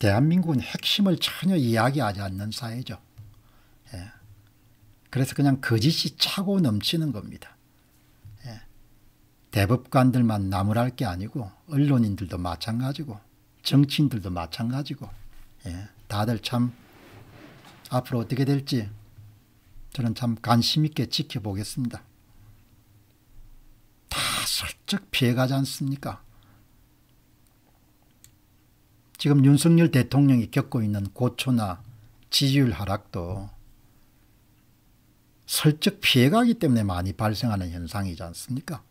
대한민국은 핵심을 전혀 이야기하지 않는 사회죠. 예. 그래서 그냥 거짓이 차고 넘치는 겁니다. 예. 대법관들만 나무랄 게 아니고 언론인들도 마찬가지고 정치인들도 마찬가지고 예. 다들 참 앞으로 어떻게 될지 저는 참 관심 있게 지켜보겠습니다. 다 슬쩍 피해가지 않습니까? 지금 윤석열 대통령이 겪고 있는 고초나 지지율 하락도 설적 피해가기 때문에 많이 발생하는 현상이지 않습니까?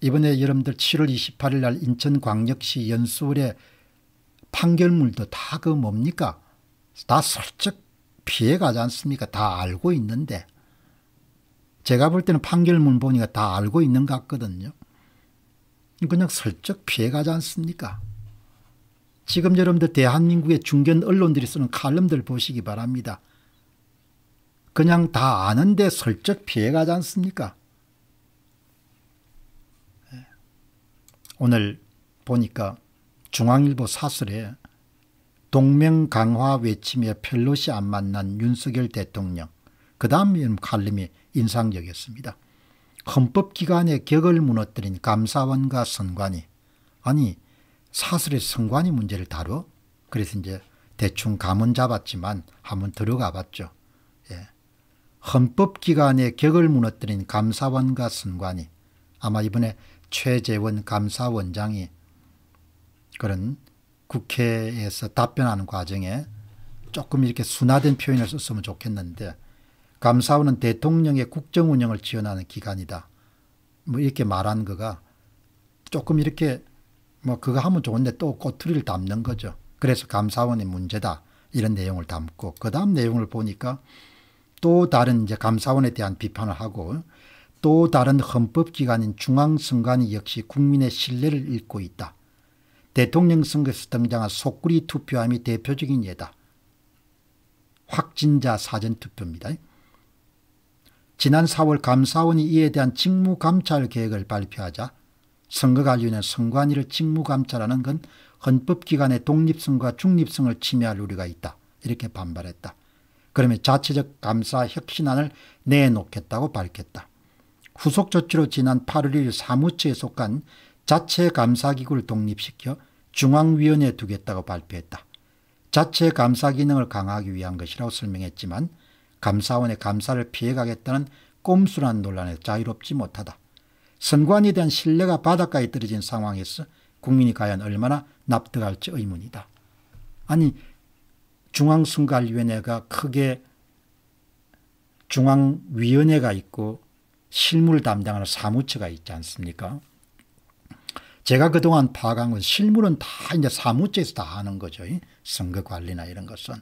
이번에 여러분들 7월 28일 날 인천광역시 연수울의 판결물도 다 그 뭡니까? 다 설적 피해가지 않습니까? 다 알고 있는데 제가 볼 때는 판결문 보니까 다 알고 있는 것 같거든요. 그냥 슬쩍 피해가지 않습니까? 지금 여러분들 대한민국의 중견 언론들이 쓰는 칼럼들 보시기 바랍니다. 그냥 다 아는데 설쩍 피해가지 않습니까? 예. 오늘 보니까 중앙일보 사설에 동맹 강화 외침에 펠로시 안 만난 윤석열 대통령 그 다음 칼럼이 인상적이었습니다. 헌법기관의 격을 무너뜨린 감사원과 선관위 아니 사설의 선관위 문제를 다뤄? 그래서 이제 대충 감은 잡았지만 한번 들어가 봤죠. 예. 헌법기관의 격을 무너뜨린 감사원과 선관위 아마 이번에 최재원 감사원장이 그런 국회에서 답변하는 과정에 조금 이렇게 순화된 표현을 썼으면 좋겠는데 감사원은 대통령의 국정 운영을 지원하는 기관이다. 뭐 이렇게 말한 거가 조금 이렇게 뭐 그거 하면 좋은데 또 꼬투리를 담는 거죠. 그래서 감사원의 문제다. 이런 내용을 담고 그 다음 내용을 보니까 또 다른 이제 감사원에 대한 비판을 하고 또 다른 헌법기관인 중앙선관위 역시 국민의 신뢰를 잃고 있다. 대통령 선거에서 등장한 속구리 투표함이 대표적인 예다. 확진자 사전투표입니다. 지난 4월 감사원이 이에 대한 직무감찰 계획을 발표하자 선거관리위원회 선관위를 직무감찰하는 건 헌법기관의 독립성과 중립성을 침해할 우려가 있다. 이렇게 반발했다. 그러면 자체적 감사 혁신안을 내놓겠다고 밝혔다. 후속 조치로 지난 8월 1일 사무처에 속한 자체 감사기구를 독립시켜 중앙위원회에 두겠다고 발표했다. 자체 감사 기능을 강화하기 위한 것이라고 설명했지만 감사원의 감사를 피해가겠다는 꼼수란 논란에 자유롭지 못하다. 선관위에 대한 신뢰가 바닷가에 떨어진 상황에서 국민이 과연 얼마나 납득할지 의문이다. 아니 중앙선관위원회가 크게 중앙위원회가 있고 실무 담당하는 사무처가 있지 않습니까? 제가 그동안 파악한 건 실물은 다 이제 사무처에서 다 하는 거죠. 선거 관리나 이런 것은.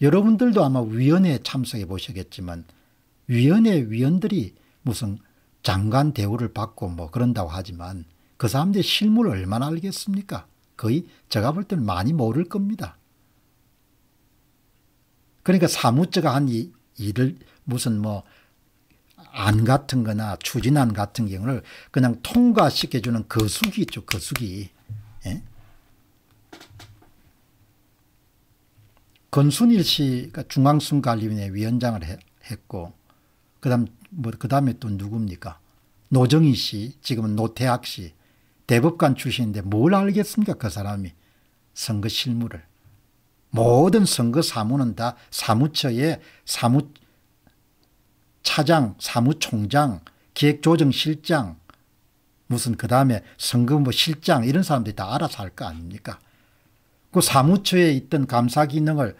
여러분들도 아마 위원회에 참석해 보시겠지만 위원회 위원들이 무슨 장관 대우를 받고 뭐 그런다고 하지만 그 사람들이 실물 얼마나 알겠습니까? 거의 제가 볼 때는 많이 모를 겁니다. 그러니까 사무처가 한 이, 일을 무슨 뭐 안 같은 거나 추진안 같은 경우를 그냥 통과시켜주는 거수기 그 있죠, 거수기. 그 예? 건순일 씨가 중앙순관리위원회 위원장을 해, 했고 그다음 뭐 그다음에 또 누굽니까? 노정희 씨, 지금은 노태학 씨, 대법관 출신인데 뭘 알겠습니까? 그 사람이 선거 실무를 모든 선거 사무는 다 사무처의 사무 차장, 사무총장, 기획조정실장, 무슨 그 다음에 선거 뭐 실장 이런 사람들이 다 알아서 할 거 아닙니까? 그 사무처에 있던 감사 기능을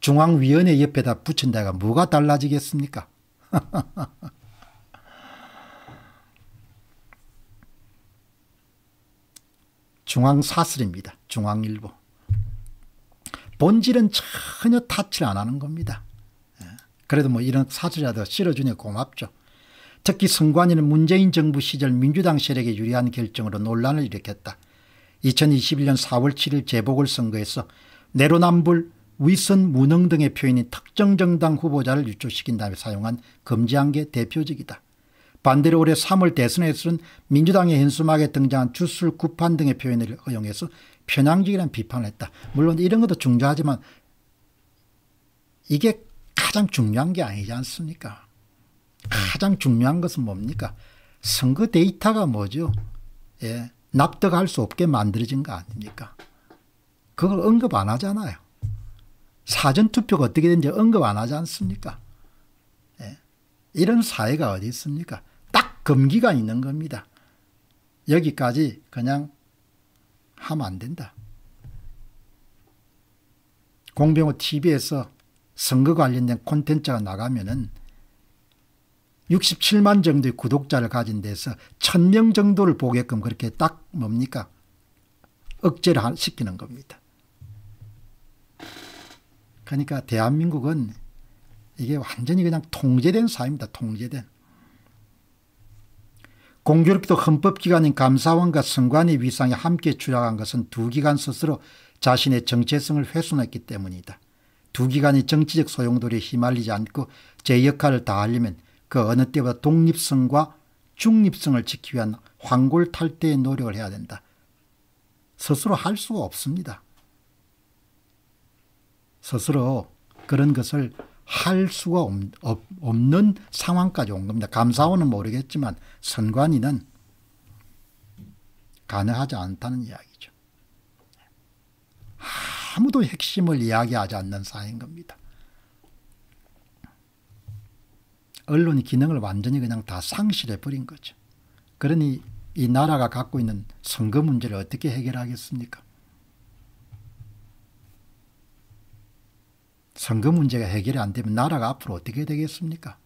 중앙위원회 옆에다 붙인 데가 뭐가 달라지겠습니까? 중앙사슬입니다. 중앙일보. 본질은 전혀 탓을 안 하는 겁니다. 예. 그래도 뭐 이런 사실이라도 실어주니 고맙죠. 특히 선관위는 문재인 정부 시절 민주당 세력에 유리한 결정으로 논란을 일으켰다. 2021년 4월 7일 재보궐선거에서 내로남불, 위선, 무능 등의 표현이 특정 정당 후보자를 유출시킨 다음에 사용한 금지한 게 대표적이다. 반대로 올해 3월 대선에서는 민주당의 현수막에 등장한 주술 구판 등의 표현을 허용해서 편향적이라는 비판을 했다. 물론 이런 것도 중요하지만 이게 가장 중요한 게 아니지 않습니까? 가장 중요한 것은 뭡니까? 선거 데이터가 뭐죠? 예. 납득할 수 없게 만들어진 거 아닙니까? 그걸 언급 안 하잖아요. 사전투표가 어떻게 된지 언급 안 하지 않습니까? 예. 이런 사회가 어디 있습니까? 딱 금기가 있는 겁니다. 여기까지 그냥 하면 안 된다. 공병호 TV에서 선거 관련된 콘텐츠가 나가면은 67만 정도의 구독자를 가진 데서 1000명 정도를 보게끔 그렇게 딱 뭡니까? 억제를 시키는 겁니다. 그러니까 대한민국은 이게 완전히 그냥 통제된 사회입니다. 통제된. 공교롭게도 헌법기관인 감사원과 선관위 위상에 함께 추락한 것은 두 기관 스스로 자신의 정체성을 훼손했기 때문이다. 두 기관이 정치적 소용돌이에 휘말리지 않고 제 역할을 다하려면 그 어느 때보다 독립성과 중립성을 지키기 위한 황골탈대의 노력을 해야 된다. 스스로 할 수가 없습니다. 스스로 그런 것을 할 수가 없는 상황까지 온 겁니다. 감사원은 모르겠지만 선관위는 가능하지 않다는 이야기죠. 아무도 핵심을 이야기하지 않는 사인 겁니다. 언론이 기능을 완전히 그냥 다 상실해 버린 거죠. 그러니 이 나라가 갖고 있는 선거 문제를 어떻게 해결하겠습니까? 선거 문제가 해결이 안 되면 나라가 앞으로 어떻게 되겠습니까?